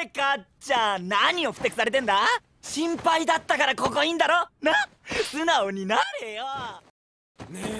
前かじゃあ何をふてくされてんだ心配だったからここいんだろな素直になれよねえ